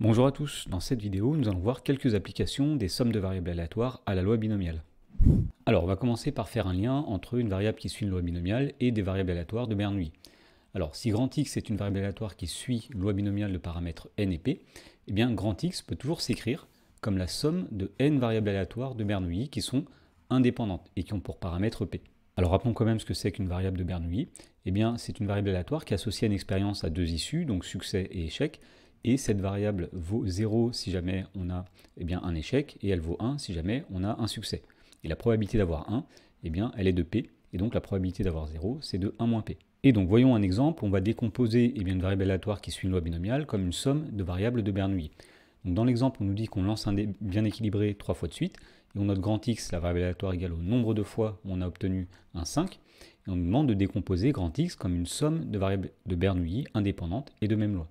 Bonjour à tous, dans cette vidéo nous allons voir quelques applications des sommes de variables aléatoires à la loi binomiale. Alors on va commencer par faire un lien entre une variable qui suit une loi binomiale et des variables aléatoires de Bernoulli. Alors si grand X est une variable aléatoire qui suit loi binomiale de paramètres n et p, eh bien grand X peut toujours s'écrire comme la somme de n variables aléatoires de Bernoulli qui sont indépendantes et qui ont pour paramètre p. Alors rappelons quand même ce que c'est qu'une variable de Bernoulli. Eh bien, c'est une variable aléatoire qui associe une expérience à deux issues, donc succès et échec, et cette variable vaut 0 si jamais on a eh bien, un échec, et elle vaut 1 si jamais on a un succès. Et la probabilité d'avoir 1, eh bien, elle est de P, et donc la probabilité d'avoir 0, c'est de 1 moins P. Et donc voyons un exemple, on va décomposer eh bien, une variable aléatoire qui suit une loi binomiale comme une somme de variables de Bernoulli. dans l'exemple, on nous dit qu'on lance un dé bien équilibré trois fois de suite, et on note grand X, la variable aléatoire égale au nombre de fois où on a obtenu un 5, et on nous demande de décomposer grand X comme une somme de variables de Bernoulli indépendantes et de même loi.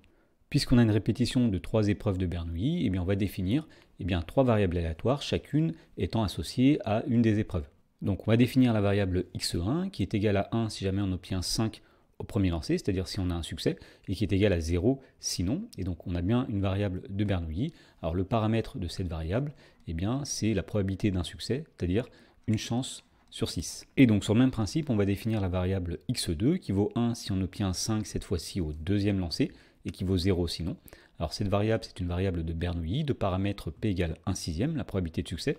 Puisqu'on a une répétition de trois épreuves de Bernoulli, eh bien on va définir eh trois variables aléatoires, chacune étant associée à une des épreuves. Donc on va définir la variable x1 qui est égale à 1 si jamais on obtient 5 au premier lancer, c'est-à-dire si on a un succès, et qui est égale à 0 sinon. Et donc on a bien une variable de Bernoulli. Alors le paramètre de cette variable, eh bien c'est la probabilité d'un succès, c'est-à-dire une chance sur 6. Et donc sur le même principe, on va définir la variable x2 qui vaut 1 si on obtient 5 cette fois-ci au deuxième lancer, et qui vaut 0 sinon. Alors cette variable, c'est une variable de Bernoulli de paramètre p égale 1 sixième, la probabilité de succès.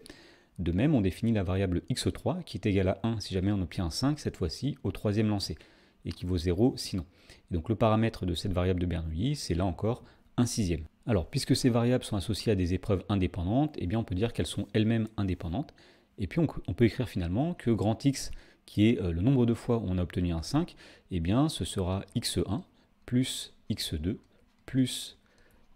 De même, on définit la variable x3 qui est égale à 1 si jamais on obtient un 5, cette fois-ci au troisième lancé, et qui vaut 0 sinon. donc le paramètre de cette variable de Bernoulli, c'est là encore 1 sixième. Alors puisque ces variables sont associées à des épreuves indépendantes, eh bien on peut dire qu'elles sont elles-mêmes indépendantes. Et puis on, peut écrire finalement que grand X, qui est euh, le nombre de fois où on a obtenu un 5, eh bien ce sera x1 plus x2 plus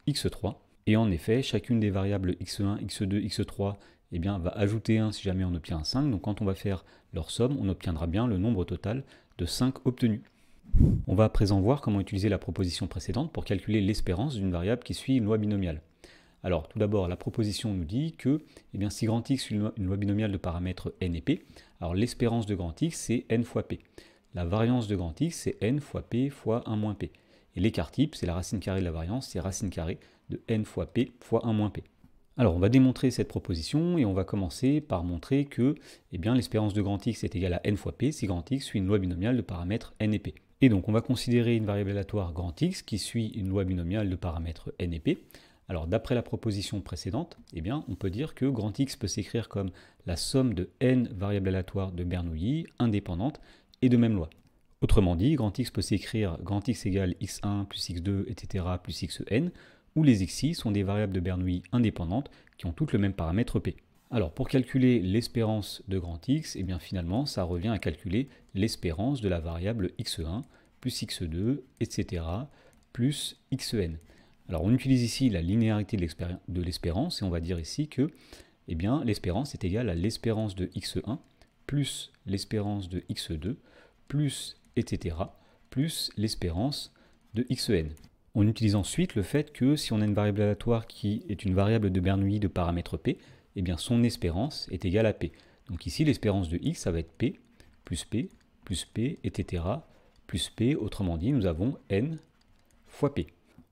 x3. Et en effet, chacune des variables x1, x2, x3 eh bien, va ajouter 1 si jamais on obtient un 5. Donc quand on va faire leur somme, on obtiendra bien le nombre total de 5 obtenus. On va à présent voir comment utiliser la proposition précédente pour calculer l'espérance d'une variable qui suit une loi binomiale. Alors tout d'abord, la proposition nous dit que eh bien, si grand x suit une loi binomiale de paramètres n et p, alors l'espérance de grand x c'est n fois p. La variance de grand x c'est n fois p fois 1 moins p. Et l'écart type, c'est la racine carrée de la variance, c'est racine carrée de n fois p fois 1 moins p. Alors on va démontrer cette proposition et on va commencer par montrer que eh bien, l'espérance de grand X est égale à n fois p si grand X suit une loi binomiale de paramètres n et p. Et donc on va considérer une variable aléatoire grand X qui suit une loi binomiale de paramètres n et p. Alors d'après la proposition précédente, eh bien, on peut dire que grand X peut s'écrire comme la somme de n variables aléatoires de Bernoulli indépendantes et de même loi. Autrement dit, grand X peut s'écrire grand X égale x1 plus x2, etc. plus xn, où les xi sont des variables de Bernoulli indépendantes qui ont toutes le même paramètre p. Alors pour calculer l'espérance de grand X, et eh bien finalement ça revient à calculer l'espérance de la variable x1 plus x2, etc. plus xn. Alors on utilise ici la linéarité de l'espérance et on va dire ici que eh bien, l'espérance est égale à l'espérance de x1 plus l'espérance de x2 plus etc., plus l'espérance de xn. E on utilise ensuite le fait que si on a une variable aléatoire qui est une variable de Bernoulli de paramètre p, eh bien son espérance est égale à p. Donc ici, l'espérance de x, ça va être p, plus p, plus p, etc., plus p, autrement dit, nous avons n fois p.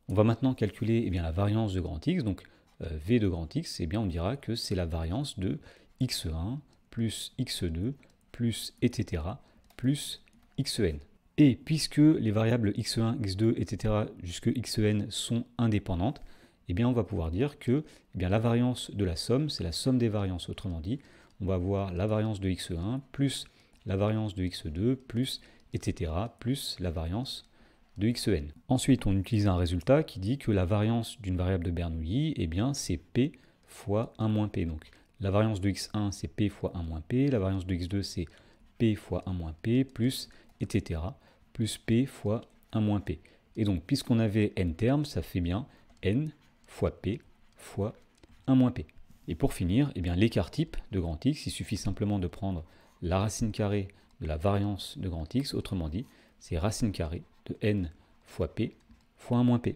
On va maintenant calculer eh bien, la variance de grand X, donc euh, V de grand X, eh bien, on dira que c'est la variance de x1 plus x2 plus etc. plus E et puisque les variables x1, x2, etc. jusque xn e sont indépendantes, eh bien on va pouvoir dire que eh bien, la variance de la somme, c'est la somme des variances. Autrement dit, on va avoir la variance de x1 e plus la variance de x2 plus etc. plus la variance de xn. Ensuite, on utilise un résultat qui dit que la variance d'une variable de Bernoulli, eh bien, c'est p fois 1 moins p. Donc, la variance de x1, c'est p fois 1 moins p, la variance de x2, c'est p fois 1 moins p, plus etc. plus p fois 1 moins p. Et donc, puisqu'on avait n termes, ça fait bien n fois p fois 1 moins p. Et pour finir, eh bien l'écart type de grand X, il suffit simplement de prendre la racine carrée de la variance de grand X, autrement dit, c'est racine carrée de n fois p fois 1 moins p.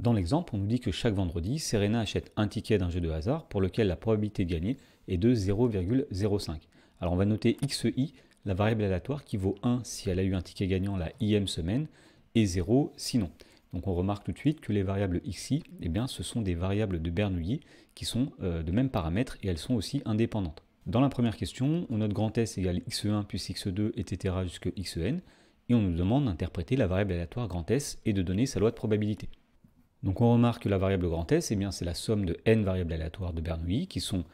Dans l'exemple, on nous dit que chaque vendredi, Serena achète un ticket d'un jeu de hasard pour lequel la probabilité de gagner est de 0,05. Alors on va noter xi la variable aléatoire qui vaut 1 si elle a eu un ticket gagnant la ième semaine et 0 sinon. Donc on remarque tout de suite que les variables xi, eh bien, ce sont des variables de Bernoulli qui sont euh, de même paramètre et elles sont aussi indépendantes. Dans la première question, on note grand S égale x1 e plus x2, e etc. jusque xn, e et on nous demande d'interpréter la variable aléatoire grand S et de donner sa loi de probabilité. Donc on remarque que la variable grand S, eh bien, c'est la somme de n variables aléatoires de Bernoulli qui sont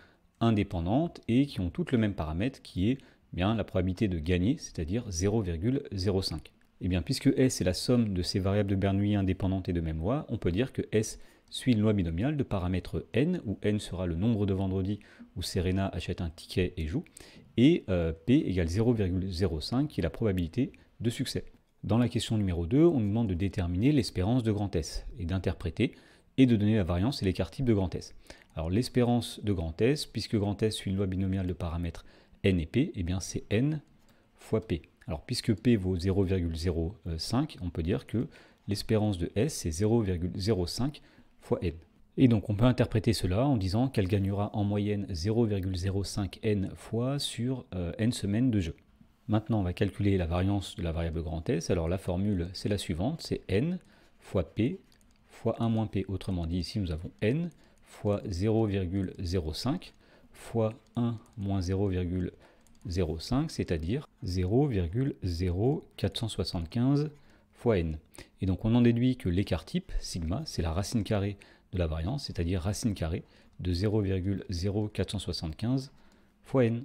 indépendantes et qui ont toutes le même paramètre qui est la probabilité de gagner, c'est-à-dire 0,05. Et eh bien puisque S est la somme de ces variables de Bernoulli indépendantes et de même loi, on peut dire que S suit une loi binomiale de paramètre n, où n sera le nombre de vendredis où Serena achète un ticket et joue, et euh, P égale 0,05 qui est la probabilité de succès. Dans la question numéro 2, on nous demande de déterminer l'espérance de grand S et d'interpréter et de donner la variance et l'écart type de grand S. Alors l'espérance de grand S, puisque grand S suit une loi binomiale de paramètre n et p, eh bien c'est n fois p. Alors puisque p vaut 0,05, on peut dire que l'espérance de S c'est 0,05 fois n. Et donc on peut interpréter cela en disant qu'elle gagnera en moyenne 0,05 n fois sur euh, n semaines de jeu. Maintenant on va calculer la variance de la variable grand S. Alors la formule c'est la suivante, c'est n fois p fois 1 moins p. Autrement dit ici nous avons n fois 0,05 fois 1 moins 0,05, c'est-à-dire 0,0475 fois n. Et donc on en déduit que l'écart type, sigma, c'est la racine carrée de la variance, c'est-à-dire racine carrée de 0,0475 fois n.